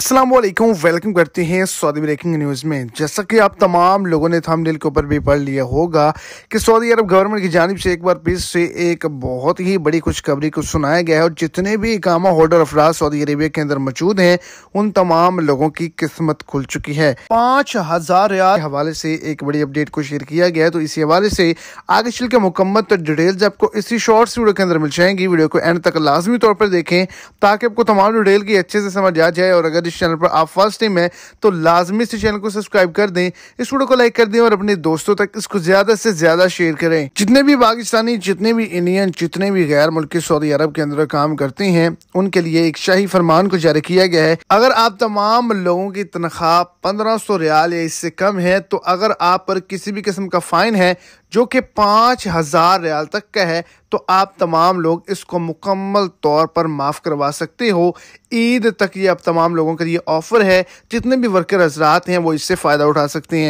Aslam welcome करते हैं Saudi breaking news में जैसा कि आप तमाम लोगों ने थामनेल के ऊपर भी पढ़ लिया होगा कि सऊदी अरब गवर्नमेंट की जानब से एक बार फिर से एक बहुत ही बड़ी खुशखबरी को सुनाया गया है और जितने भी इकामा होल्डर अफराज सऊदी अरेबिया के अंदर मौजूद हैं उन तमाम लोगों की किस्मत खुल चुकी है पाँच हज़ार के हवाले से एक बड़ी अपडेट को शेयर किया गया है तो इसी हवाले से आगे चल के मुकम्मल तो डिटेल्स आपको इसी शॉर्ट्स वीडियो के अंदर मिल जाएंगी वीडियो को एंड तक लाजमी तौर पर देखें ताकि आपको तमाम डिटेल की अच्छे से समझ आ जाए और अगर इस चैनल पर आप फर्स्ट टाइम है तो लाजमी इस चैनल को सब्सक्राइब कर दें इस वीडियो को लाइक कर दें और अपने दोस्तों तक इसको ज्यादा से ज्यादा शेयर करें जितने भी पाकिस्तानी जितने भी इंडियन जितने भी गैर मुल्की सऊदी अरब के अंदर काम करते हैं उनके लिए एक शाही फरमान को जारी किया गया है अगर आप तमाम लोगों की तनख्वाह पंद्रह सौ रियाल या इससे कम है तो अगर आप पर किसी भी किस्म का फाइन है जो कि पाँच हज़ार रियाल तक का है तो आप तमाम लोग इसको मुकम्मल तौर पर माफ़ करवा सकते हो ईद तक ये अब तमाम लोगों के लिए ऑफ़र है जितने भी वर्कर हजरात हैं वो इससे फ़ायदा उठा सकते हैं